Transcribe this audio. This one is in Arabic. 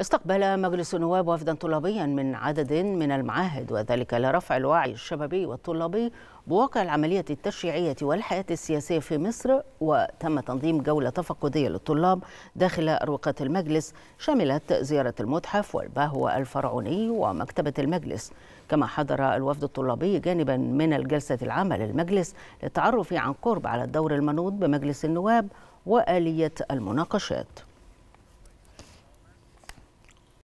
استقبل مجلس النواب وفدا طلابيا من عدد من المعاهد وذلك لرفع الوعي الشبابي والطلابي بواقع العملية التشريعية والحياة السياسية في مصر وتم تنظيم جولة تفقدية للطلاب داخل أروقة المجلس شملت زيارة المتحف والبهو الفرعوني ومكتبة المجلس كما حضر الوفد الطلابي جانبا من الجلسة العامة للمجلس للتعرف عن قرب على الدور المنوط بمجلس النواب وآلية المناقشات